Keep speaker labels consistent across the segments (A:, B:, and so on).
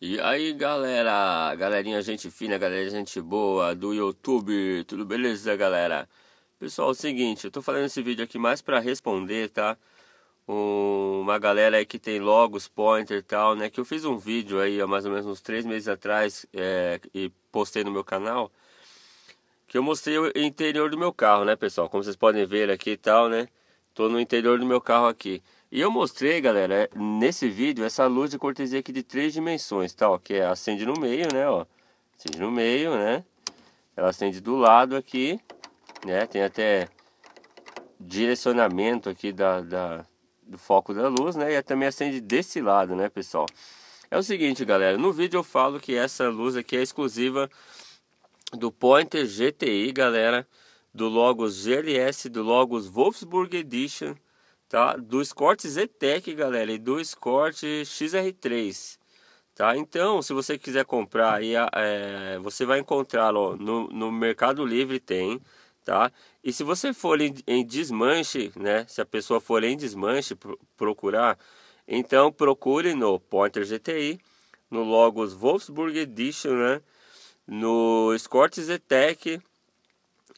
A: E aí galera, galerinha gente fina, galerinha gente boa do YouTube, tudo beleza galera? Pessoal, é o seguinte, eu tô fazendo esse vídeo aqui mais para responder, tá? uma galera aí que tem logos, pointer e tal, né? Que eu fiz um vídeo aí há mais ou menos uns três meses atrás é, e postei no meu canal Que eu mostrei o interior do meu carro, né pessoal? Como vocês podem ver aqui e tal, né? Tô no interior do meu carro aqui e eu mostrei, galera, nesse vídeo, essa luz de cortesia aqui de três dimensões, tá? Ó, que é, acende no meio, né, ó. Acende no meio, né? Ela acende do lado aqui, né? Tem até direcionamento aqui da, da, do foco da luz, né? E também acende desse lado, né, pessoal? É o seguinte, galera, no vídeo eu falo que essa luz aqui é exclusiva do Pointer GTI, galera, do Logos GLS, do Logos Wolfsburg Edition, tá? Do cortes Zetec, galera, e do cortes XR3, tá? Então, se você quiser comprar, aí, é, você vai encontrá-lo no, no Mercado Livre tem, tá? E se você for em, em desmanche, né? Se a pessoa for em desmanche pro, procurar, então procure no Pointer GTI, no Logos Wolfsburg Edition, né? No Escort Zetec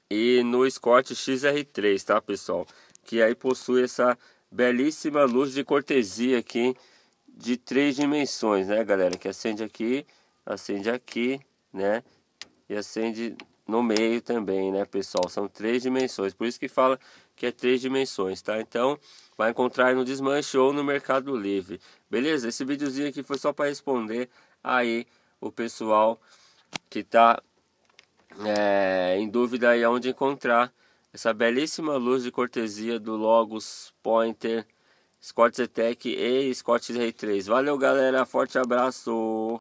A: e no Escort XR3, tá, pessoal? que aí possui essa belíssima luz de cortesia aqui de três dimensões, né, galera? Que acende aqui, acende aqui, né? E acende no meio também, né, pessoal? São três dimensões, por isso que fala que é três dimensões, tá? Então, vai encontrar no Desmanche ou no Mercado Livre. Beleza? Esse videozinho aqui foi só para responder aí o pessoal que tá é, em dúvida aí aonde encontrar essa belíssima luz de cortesia do Logos Pointer Scott Zetec e Scott Ray 3. Valeu, galera. Forte abraço.